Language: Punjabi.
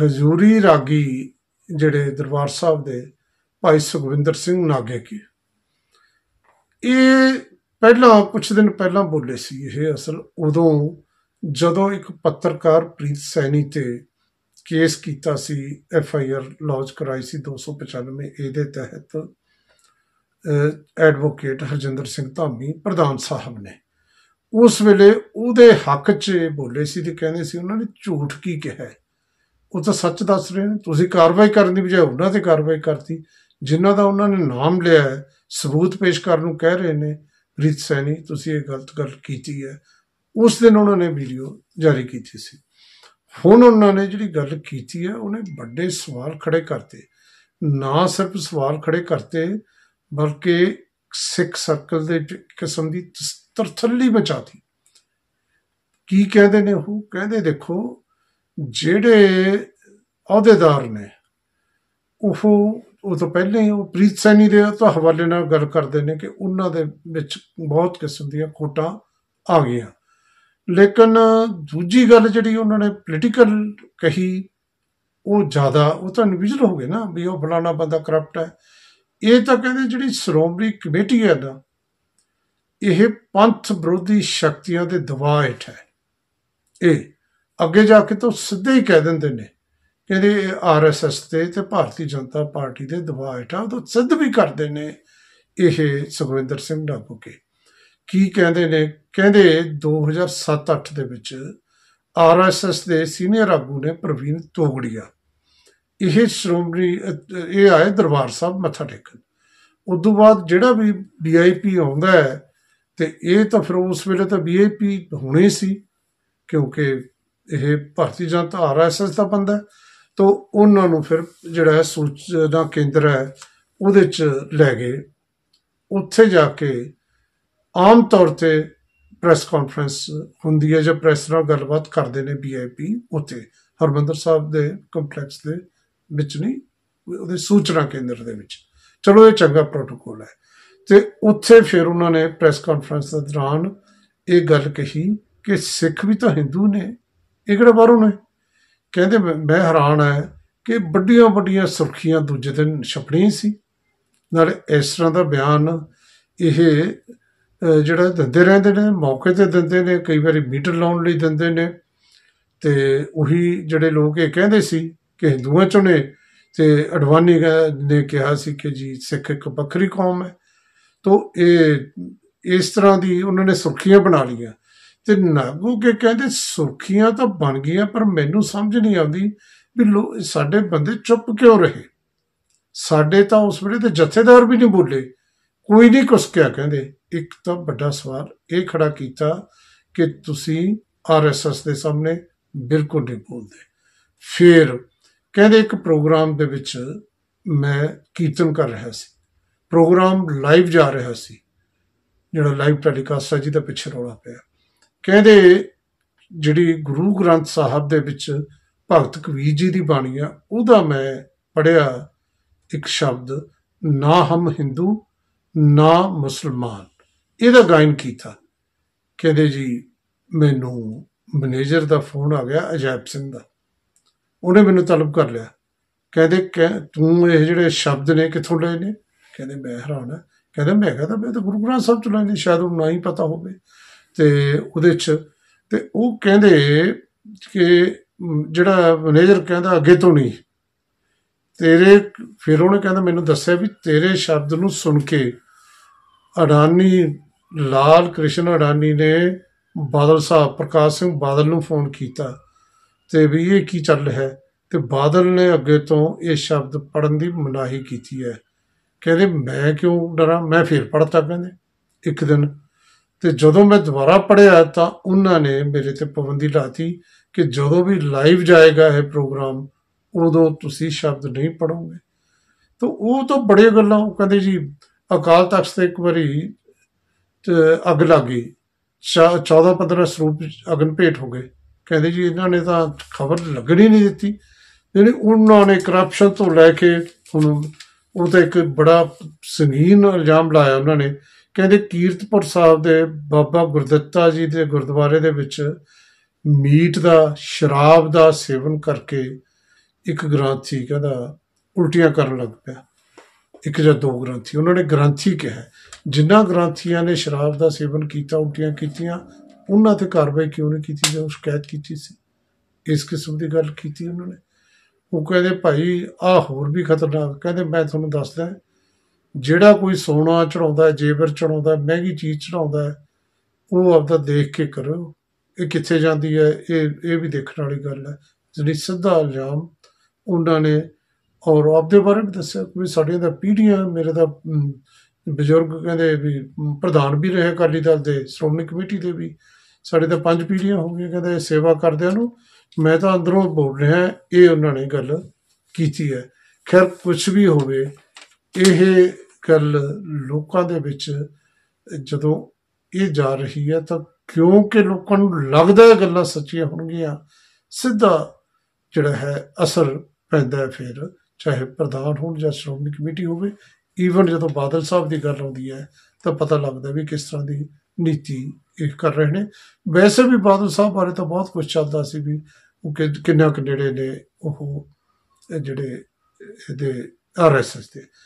ਹਜ਼ੂਰੀ ਰਾਗੀ ਜਿਹੜੇ ਦਰਬਾਰ ਸਾਹਿਬ ਦੇ ਭਾਈ ਸੁਖਵਿੰਦਰ ਸਿੰਘ ਨਾਗੇ ਕੀ ਇਹ ਪਹਿਲਾਂ ਕੁਝ ਦਿਨ ਪਹਿਲਾਂ ਬੋਲੇ ਸੀ ਇਹ ਅਸਲ ਉਦੋਂ ਜਦੋਂ ਇੱਕ ਪੱਤਰਕਾਰ ਪ੍ਰੀਤ ਸੈਣੀ ਤੇ ਕੇਸ ਕੀਤਾ ਸੀ ਐਫ ਆਈ ਆਰ ਲੌਂਚ ਕਰਾਈ ਸੀ 295 ਏ ਦੇ ਤਹਿਤ ਐਡਵੋਕੇਟ ਹਰਜਿੰਦਰ ਸਿੰਘ ਧਾਮੀ ਪ੍ਰਧਾਨ ਸਾਹਿਬ ਨੇ ਉਸ ਵੇਲੇ ਉਹਦੇ ਹੱਕ 'ਚ ਬੋਲੇ ਸੀ ਤੇ ਕਹਿੰਦੇ ਸੀ ਉਹਨਾਂ ਨੇ ਝੂਠ ਕੀ ਕਿਹਾ ਉਹ ਤਾਂ ਸੱਚ ਦੱਸ ਰਹੇ ਨੇ ਤੁਸੀਂ ਕਾਰਵਾਈ ਕਰਨ ਦੀ ਬਜਾਏ ਉਹਨਾਂ ਤੇ ਕਾਰਵਾਈ ਕਰਤੀ ਜਿਨ੍ਹਾਂ ਦਾ ਉਹਨਾਂ ਨੇ ਨਾਮ ਲਿਆ ਹੈ ਸਬੂਤ ਪੇਸ਼ ਕਰਨ ਨੂੰ ਕਹਿ ਰਹੇ ਨੇ ਪ੍ਰੀਤ ਸੈਣੀ ਤੁਸੀਂ ਇਹ ਗਲਤ ਗੱਲ ਕੀਤੀ ਹੈ ਉਸ ਦਿਨ ਉਹਨਾਂ ਨੇ ਵੀਡੀਓ ਜਾਰੀ ਕੀਤੀ ਸੀ ਹੁਣ ਉਹਨਾਂ ਨੇ ਜਿਹੜੀ ਗੱਲ ਕੀਤੀ ਹੈ ਉਹਨੇ ਵੱਡੇ ਸਵਾਲ ਖੜੇ ਕਰਤੇ ਨਾ ਸਿਰਫ ਸਵਾਲ ਖੜੇ ਕਰਤੇ ਬਲਕਿ ਸਿੱਖ ਸਰਕਲ ਦੇ ਕਿਸਮ ਦੀ ਤਰਥੱਲੀ ਬਚਾਤੀ ਕੀ ਕਹਿੰਦੇ ਨੇ ਉਹ ਕਹਿੰਦੇ ਦੇਖੋ ਜਿਹੜੇ ਅਹੁਦੇਦਾਰ ਨੇ ਉਹ ਉਹ ਤੋਂ ਪਹਿਲੇ ਹੀ ਉਹ ਪ੍ਰੀਤ ਸੈਣੀ ਦੇ ਤਾਂ ਹਵਾਲੇ ਨਾਲ ਗੱਲ ਕਰਦੇ ਨੇ ਕਿ ਉਹਨਾਂ ਦੇ ਵਿੱਚ ਬਹੁਤ ਕਿਸਮ ਦੀਆਂ ਕੋਟਾਂ ਆ ਗਈਆਂ ਲੇਕਿਨ ਦੂਜੀ ਗੱਲ ਜਿਹੜੀ ਉਹਨਾਂ ਨੇ ਪੋਲੀਟੀਕਲ ਕਹੀ ਉਹ ਜ਼ਿਆਦਾ ਉਹ ਤਾਂ ਇੰਡੀਵਿਜੂਅਲ ਹੋ ਗਏ ਨਾ ਵੀ ਉਹ ਫਲਾਣਾ ਬੰਦਾ ਕਰਪਟ ਹੈ ਇਹ ਤਾਂ ਕਹਿੰਦੇ ਜਿਹੜੀ ਸ਼੍ਰੋਮਣੀ ਕਮੇਟੀ ਹੈ ਨਾ ਇਹ ਪੰਥ ਵਿਰੋਧੀ ਸ਼ਕਤੀਆਂ ਦੇ ਦਬਾਅ ਹੇਠ ਹੈ ਇਹ ਅੱਗੇ ਜਾ ਕੇ ਤਾਂ ਸਿੱਧੇ ਹੀ ਕਹਿ ਦਿੰਦੇ ਨੇ ਕਹਿੰਦੇ ਆਰਐਸਐਸ ਤੇ ਤੇ ਭਾਰਤੀ ਜਨਤਾ ਪਾਰਟੀ ਦੇ ਦਬਾਅ ਹੇਠਾਂ ਤਾਂ ਸਿੱਧ ਵੀ ਕਰਦੇ ਨੇ ਇਹ ਸੁਖਵਿੰਦਰ ਸਿੰਘ ਡਾਕੂਕੇ ਕੀ ਕਹਿੰਦੇ ਨੇ ਕਹਿੰਦੇ 2007-8 ਦੇ ਵਿੱਚ ਆਰਐਸਐਸ ਦੇ ਸੀਨੀਅਰ ਆਗੂ ਨੇ ਪ੍ਰਵੀਨ ਤੋਗੜੀਆ ਇਹ ਸ਼੍ਰੋਮਣੀ ਇਹ ਆਏ ਦਰਬਾਰ ਸਾਹਿਬ ਮੱਥਾ ਟੇਕਣ ਉਸ ਤੋਂ ਬਾਅਦ ਜਿਹੜਾ ਵੀ ਵੀਆਈਪੀ ਆਉਂਦਾ ਹੈ ਤੇ ਇਹ ਤਾਂ ਫਿਰ ਉਸ ਵੇਲੇ ਤਾਂ ਵੀਆਈਪੀ ਹੋਣੇ ਸੀ ਕਿਉਂਕਿ ਇਹ ਭਾਰਤੀ ਜਨਤਾ ਆਰਐਸਐਸ ਦਾ ਬੰਦਾ ਤਾਂ ਉਹਨਾਂ ਨੂੰ ਫਿਰ ਜਿਹੜਾ ਹੈ ਸੂਚਨਾ ਕੇਂਦਰ ਹੈ ਉਹਦੇ 'ਚ ਲੈ ਗਏ ਉੱਥੇ ਜਾ ਕੇ ਆਮ ਤੌਰ ਤੇ ਪ੍ਰੈਸ ਕਾਨਫਰੰਸ ਹੁੰਦੀ ਹੈ ਜਾਂ ਪ੍ਰੈਸ ਨਾਲ ਗੱਲਬਾਤ ਕਰਦੇ ਨੇ ਬੀਆਈਪੀ ਉੱਥੇ ਹਰਮੰਦਰ ਸਾਹਿਬ ਦੇ ਕੰਪਲੈਕਸ ਦੇ ਵਿੱਚ ਨਹੀਂ ਉਹਦੇ ਸੂਚਨਾ ਕੇਂਦਰ ਦੇ ਵਿੱਚ ਚਲੋ ਇਹ ਚੰਗਾ ਪ੍ਰੋਟੋਕੋਲ ਹੈ ਤੇ ਉੱਥੇ ਫਿਰ ਉਹਨਾਂ ਨੇ ਪ੍ਰੈਸ ਕਾਨਫਰੰਸ ਦੇ ਦੌਰਾਨ ਇਹ ਗੱਲ ਕਹੀ ਕਿ ਸਿੱਖ ਵੀ ਤਾਂ ਹਿੰਦੂ ਨੇ ਇਹ ਕਿਹੜਾ ਬਾਹਰੋਂ ਨੇ ਕਹਿੰਦੇ ਮੈਂ ਹੈਰਾਨ ਆ ਕਿ ਵੱਡੀਆਂ ਵੱਡੀਆਂ ਸੁਰਖੀਆਂ ਦੂਜੇ ਦਿਨ ਛਪਣੀ ਸੀ ਨਾਲ ਇਸ ਤਰ੍ਹਾਂ ਦਾ ਬਿਆਨ ਇਹ ਜਿਹੜਾ ਦਿੰਦੇ ਰਹਿੰਦੇ ਨੇ ਮੌਕੇ ਤੇ ਦਿੰਦੇ ਨੇ ਕਈ ਵਾਰੀ ਮੀਟਰ ਲਾਉਣ ਲਈ ਦਿੰਦੇ ਨੇ ਤੇ ਉਹੀ ਜਿਹੜੇ ਲੋਕ ਇਹ ਕਹਿੰਦੇ ਸੀ ਕਿ ਹਿੰਦੂਆਂ ਚੋਂ ਨੇ ਤੇ ਅਡਵਾਨੀ ਨੇ ਕਿਹਾ ਸੀ ਕਿ ਜੀ ਸਿੱਖ ਇੱਕ ਵੱਖਰੀ ਕੌਮ ਹੈ ਤੋਂ ਇਹ ਇਸ ਤਰ੍ਹਾਂ ਦੀ ਉਹਨਾਂ ਨੇ ਸੁਰਖੀਆਂ ਬਣਾ ਲਈਆਂ ਤੇ ਨਾਗੂ ਕੇ ਕਹਿੰਦੇ ਸੁਰਖੀਆਂ ਤਾਂ ਬਣ ਗਈਆਂ ਪਰ ਮੈਨੂੰ ਸਮਝ ਨਹੀਂ ਆਉਂਦੀ ਵੀ ਲੋ ਸਾਡੇ ਬੰਦੇ ਚੁੱਪ ਕਿਉਂ ਰਹੇ ਸਾਡੇ ਤਾਂ ਉਸ ਵੇਲੇ ਤੇ ਜਥੇਦਾਰ ਵੀ ਨਹੀਂ ਬੋਲੇ ਕੋਈ ਨਹੀਂ ਕੁਛ ਕਿਹਾ ਕਹਿੰਦੇ ਇੱਕ ਤਾਂ ਵੱਡਾ ਸਵਾਲ ਇਹ ਖੜਾ ਕੀਤਾ ਕਿ ਤੁਸੀਂ ਆਰਐਸਐਸ ਦੇ ਸਾਹਮਣੇ ਬਿਲਕੁਲ ਨਹੀਂ ਬੋਲਦੇ ਫਿਰ ਕਹਿੰਦੇ ਇੱਕ ਪ੍ਰੋਗਰਾਮ ਦੇ ਵਿੱਚ ਮੈਂ ਕੀਰਤਨ ਕਰ ਰਿਹਾ ਸੀ ਪ੍ਰੋਗਰਾਮ ਲਾਈਵ ਜਾ ਰਿਹਾ ਸੀ ਜਿਹੜਾ ਲਾਈਵ ਟੈਲੀਕਾਸਟ ਹੈ ਜਿਹਦਾ ਪਿੱਛੇ ਰੋਲਾ ਪਿਆ ਕਹਿੰਦੇ ਜਿਹੜੀ ਗੁਰੂ ਗ੍ਰੰਥ ਸਾਹਿਬ ਦੇ ਵਿੱਚ ਭਗਤ ਕਬੀਰ ਜੀ ਦੀ ਬਾਣੀ ਆ ਉਹਦਾ ਮੈਂ ਪੜਿਆ ਇੱਕ ਸ਼ਬਦ ਨਾ ਹਮ ਹਿੰਦੂ ਨਾ ਮੁਸਲਮਾਨ ਇਹਦਾ ਗਾਇਨ ਕੀਤਾ ਕਹਿੰਦੇ ਜੀ ਮੈਨੂੰ ਮੈਨੇਜਰ ਦਾ ਫੋਨ ਆ ਗਿਆ ਅਜੈਬ ਸਿੰਘ ਦਾ ਉਹਨੇ ਮੈਨੂੰ ਤਲਬ ਕਰ ਲਿਆ ਕਹਿੰਦੇ ਤੂੰ ਇਹ ਜਿਹੜੇ ਸ਼ਬਦ ਨੇ ਕਿੱਥੋਂ ਲਏ ਨੇ ਕਹਿੰਦੇ ਮੈਂ ਹੈਰਾਨ ਹਾਂ ਕਹਿੰਦੇ ਮੈਂ ਕਹਿੰਦਾ ਮੈਂ ਤਾਂ ਗੁਰੂ ਗ੍ਰੰਥ ਸਾਹਿਬ ਚ ਲੈਣੀ ਸ਼ਾਇਦ ਉਹਨਾਂ ਨਾ ਹੀ ਪਤਾ ਹੋਵੇ ਤੇ ਉਹਦੇ 'ਚ ਤੇ ਉਹ ਕਹਿੰਦੇ ਕਿ ਜਿਹੜਾ ਮੈਨੇਜਰ ਕਹਿੰਦਾ ਅੱਗੇ ਤੋਂ ਨਹੀਂ ਤੇਰੇ ਫਿਰ ਉਹਨੇ ਕਹਿੰਦਾ ਮੈਨੂੰ ਦੱਸਿਆ ਵੀ ਤੇਰੇ ਸ਼ਬਦ ਨੂੰ ਸੁਣ ਕੇ ਅਡਾਨੀ ਲਾਲ ਕ੍ਰਿਸ਼ਨ ਅਡਾਨੀ ਨੇ ਬਾਦਲ ਸਾਹਿਬ ਪ੍ਰਕਾਸ਼ ਸਿੰਘ ਬਾਦਲ ਨੂੰ ਫੋਨ ਕੀਤਾ ਤੇ ਵੀ ਇਹ ਕੀ ਚੱਲ ਰਿਹਾ ਤੇ ਬਾਦਲ ਨੇ ਅੱਗੇ ਤੋਂ ਇਹ ਸ਼ਬਦ ਪੜਨ ਦੀ ਮਨਾਹੀ ਕੀਤੀ ਹੈ ਕਹਿੰਦੇ ਮੈਂ ਕਿਉਂ ਡਰਾਂ ਮੈਂ ਫੇਰ ਪੜਤਾ ਕਹਿੰਦੇ ਇੱਕ ਦਿਨ ਤੇ ਜਦੋਂ ਮੈਂ ਦੁਬਾਰਾ ਪੜਿਆ ਤਾਂ ਉਹਨਾਂ ਨੇ ਮੇਰੇ ਤੇ ਪਾਬੰਦੀ ਲਾਤੀ ਕਿ ਜਦੋਂ ਵੀ ਲਾਈਵ ਜਾਏਗਾ ਇਹ ਪ੍ਰੋਗਰਾਮ ਉਦੋਂ ਤੁਸੀਂ ਸ਼ਬਦ ਨਹੀਂ ਪੜੋਗੇ ਤਾਂ ਉਹ ਤਾਂ ਬੜੇ ਗੱਲਾਂ ਉਹ ਕਹਿੰਦੇ ਜੀ ਅਕਾਲ ਤਖਤ ਤੇ ਇੱਕ ਵਾਰੀ ਅੱਗ ਲੱਗੀ 14 15 ਸਰੂਪ ਅਗਨ ਭੇਟ ਹੋ ਗਏ ਕਹਿੰਦੇ ਜੀ ਇਹਨਾਂ ਨੇ ਤਾਂ ਖਬਰ ਲੱਗਣੀ ਨਹੀਂ ਦਿੱਤੀ ਜਿਹੜੇ ਉਹਨਾਂ ਨੇ ਕਰਪਸ਼ਨ ਤੋਂ ਲੈ ਕੇ ਹੁਣ ਉਹ ਤਾਂ ਇੱਕ ਬੜਾ ਸੰਗੀਨ ਇਲਜ਼ਾਮ ਲਾਇਆ ਉਹਨਾਂ ਨੇ ਕਹਿੰਦੇ ਕੀਰਤਪੁਰ ਸਾਹਿਬ ਦੇ ਬਾਬਾ ਗੁਰਦਿੱਤਾ ਜੀ ਦੇ ਗੁਰਦੁਆਰੇ ਦੇ ਵਿੱਚ ਮੀਟ ਦਾ ਸ਼ਰਾਬ ਦਾ ਸੇਵਨ ਕਰਕੇ ਇੱਕ ਗ੍ਰੰਥੀ ਕਹਿੰਦਾ ਉਲਟੀਆਂ ਕਰਨ ਲੱਗ ਪਿਆ ਇੱਕ ਜਾਂ ਦੋ ਗ੍ਰੰਥੀ ਉਹਨਾਂ ਨੇ ਗ੍ਰੰਥੀ ਕਿਹਾ ਜਿਨ੍ਹਾਂ ਗ੍ਰੰਥੀਆਂ ਨੇ ਸ਼ਰਾਬ ਦਾ ਸੇਵਨ ਕੀਤਾ ਉਲਟੀਆਂ ਕੀਤੀਆਂ ਉਹਨਾਂ ਤੇ ਕਾਰਵਾਈ ਕਿਉਂ ਨਹੀਂ ਕੀਤੀ ਜਾਂ ਸ਼ਿਕਾਇਤ ਕੀਤੀ ਸੀ ਇਸ ਕਿਸਮ ਦੀ ਗੱਲ ਕੀਤੀ ਉਹਨਾਂ ਨੇ ਉਹ ਕਹਿੰਦੇ ਭਾਈ ਆ ਹੋਰ ਵੀ ਖਤਰਨਾਕ ਕਹਿੰਦੇ ਮੈਂ ਤੁਹਾਨੂੰ ਦੱਸਦਾ ਜਿਹੜਾ ਕੋਈ ਸੋਨਾ ਚੜਾਉਂਦਾ ਜੇਵਰ ਚੜਾਉਂਦਾ ਮਹਿੰਗੀ ਚੀਜ਼ ਚੜਾਉਂਦਾ ਉਹ ਆਪਦਾ ਦੇਖ ਕੇ ਕਰੋ ਇਹ ਕਿੱਥੇ ਜਾਂਦੀ ਹੈ ਇਹ ਇਹ ਵੀ ਦੇਖਣ ਵਾਲੀ ਗੱਲ ਹੈ ਜਿਹੜੀ ਸਿੱਧਾ ਇਲਜ਼ਾਮ ਉਹਨਾਂ ਨੇ ਔਰ ਆਪਦੇ ਬਾਰੇ ਵੀ ਦੱਸਿਆ ਵੀ ਸਾਡੀਆਂ ਦਾ ਪੀੜੀਆਂ ਮੇਰੇ ਦਾ ਬਜ਼ੁਰਗ ਕਹਿੰਦੇ ਵੀ ਪ੍ਰਧਾਨ ਵੀ ਰਹੇ ਕਾਲੀ ਦਲ ਦੇ ਸ਼੍ਰੋਮਣੀ ਕਮੇਟੀ ਦੇ ਵੀ ਸਾਡੇ ਤਾਂ ਪੰਜ ਪੀੜੀਆਂ ਹੋ ਗਈਆਂ ਕਹਿੰਦੇ ਸੇਵਾ ਕਰਦੇ ਨੂੰ ਮੈਂ ਤਾਂ ਅੰਦਰੋਂ ਬੋਲ ਰਿਹਾ ਇਹ ਉਹਨਾਂ ਨੇ ਗੱਲ ਕੀਤੀ ਹੈ ਖੈਰ ਕੁਝ ਵੀ ਹੋਵੇ ਇਹ ਗੱਲ ਲੋਕਾਂ ਦੇ ਵਿੱਚ ਜਦੋਂ ਇਹ ਜਾ ਰਹੀ ਹੈ ਤਾਂ ਕਿਉਂਕਿ ਲੋਕਾਂ ਨੂੰ ਲੱਗਦਾ ਹੈ ਗੱਲਾਂ ਸੱਚੀਆਂ ਹੋਣਗੀਆਂ ਸਿੱਧਾ ਜਿਹੜਾ ਹੈ ਅਸਰ ਪੈਂਦਾ ਫਿਰ ਚਾਹੇ ਪ੍ਰਧਾਨ ਹੋਣ ਜਾਂ ਸ਼੍ਰੋਮਣੀ ਕਮੇਟੀ ਹੋਵੇ ਈਵਨ ਜਦੋਂ ਬਾਦਲ ਸਾਹਿਬ ਦੀ ਗੱਲ ਆਉਂਦੀ ਹੈ ਤਾਂ ਪਤਾ ਲੱਗਦਾ ਵੀ ਕਿਸ ਤਰ੍ਹਾਂ ਦੀ ਨੀਤੀ ਇਹ ਕਰ ਰਹੇ ਨੇ ਵੈਸੇ ਵੀ ਬਾਦਲ ਸਾਹਿਬ ਬਾਰੇ ਤਾਂ ਬਹੁਤ ਕੁਝ ਚੱਲਦਾ ਸੀ ਵੀ ਉਹ ਕਿੰਨਾ ਕੁ ਨੇੜੇ ਨੇ ਉਹ ਜਿਹੜੇ ਇਹਦੇ ਆਰਐਸਐਸ ਦੇ